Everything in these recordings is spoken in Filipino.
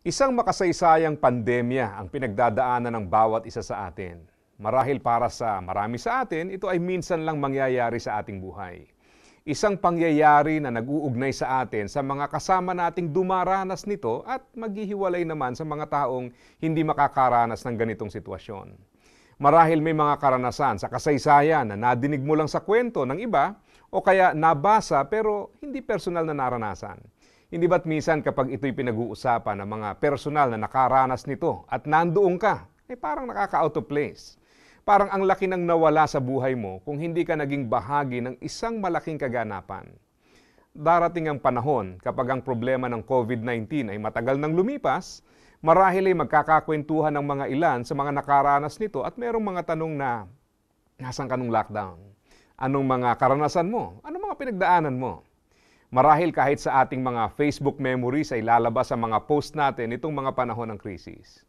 Isang makasaysayang pandemya ang pinagdadaanan ng bawat isa sa atin. Marahil para sa marami sa atin, ito ay minsan lang mangyayari sa ating buhay. Isang pangyayari na nag-uugnay sa atin sa mga kasama nating dumaranas nito at maghihiwalay naman sa mga taong hindi makakaranas ng ganitong sitwasyon. Marahil may mga karanasan sa kasaysayan na nadinig mo lang sa kwento ng iba o kaya nabasa pero hindi personal na naranasan. Hindi ba't minsan kapag ito'y pinag-uusapan ng mga personal na nakaranas nito at nandoon ka, ay eh parang nakaka-out of place. Parang ang laki ng nawala sa buhay mo kung hindi ka naging bahagi ng isang malaking kaganapan. Darating ang panahon kapag ang problema ng COVID-19 ay matagal nang lumipas, marahil ay magkakakwentuhan ng mga ilan sa mga nakaranas nito at merong mga tanong na, nasan ka nung lockdown? Anong mga karanasan mo? Anong mga pinagdaanan mo? Marahil kahit sa ating mga Facebook memories ay lalabas sa mga post natin itong mga panahon ng krisis.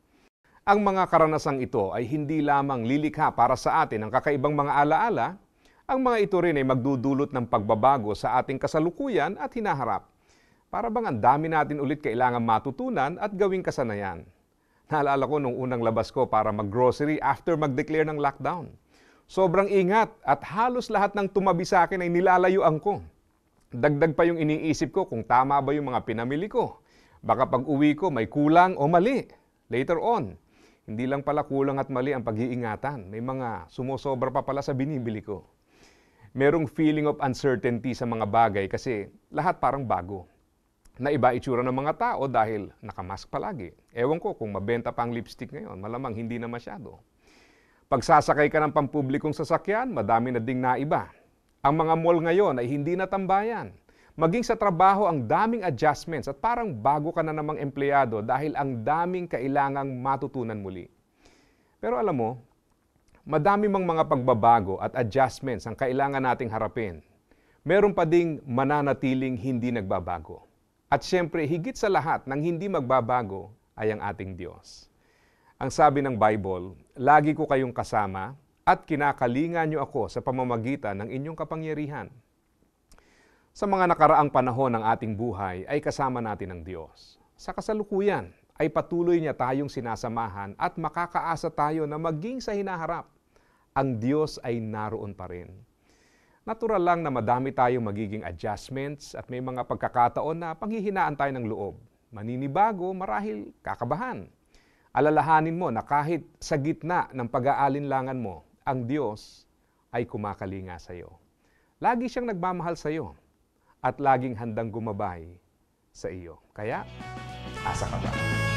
Ang mga karanasang ito ay hindi lamang lilikha para sa atin ang kakaibang mga alaala, ang mga ito rin ay magdudulot ng pagbabago sa ating kasalukuyan at hinaharap. Para bang ang dami natin ulit kailangan matutunan at gawing kasanayan. Naalala ko nung unang labas ko para maggrocery after mag-declare ng lockdown. Sobrang ingat at halos lahat ng tumabi sa akin ay nilalayuan ko. Dagdag pa yung iniisip ko kung tama ba yung mga pinamili ko. Baka pag uwi ko may kulang o mali later on. Hindi lang pala kulang at mali ang pag-iingatan. May mga sumusobra pa pala sa binibili ko. Merong feeling of uncertainty sa mga bagay kasi lahat parang bago. Naiba itsura ng mga tao dahil nakamask palagi. Ewan ko kung mabenta pa ang lipstick ngayon, malamang hindi na masyado. Pagsasakay ka ng pampublikong sasakyan, madami na ding naiba. Ang mga mall ngayon ay hindi na tambayan. Maging sa trabaho ang daming adjustments at parang bago ka na namang empleyado dahil ang daming kailangang matutunan muli. Pero alam mo, madami mang mga pagbabago at adjustments ang kailangan nating harapin. Meron pa ding mananatiling hindi nagbabago. At siyempre, higit sa lahat ng hindi magbabago ay ang ating Diyos. Ang sabi ng Bible, lagi ko kayong kasama at kinakalinga niyo ako sa pamamagitan ng inyong kapangyarihan. Sa mga nakaraang panahon ng ating buhay ay kasama natin ang Diyos. Sa kasalukuyan ay patuloy niya tayong sinasamahan at makakaasa tayo na maging sa hinaharap, ang Diyos ay naroon pa rin. Natural lang na madami tayong magiging adjustments at may mga pagkakataon na panghihinaan tayo ng loob. Maninibago marahil kakabahan alalahanin mo na kahit sa gitna ng pag-aalinlangan mo, ang Diyos ay kumakalinga sa iyo. Lagi siyang nagmamahal sa iyo at laging handang gumabay sa iyo. Kaya, asa ka ba?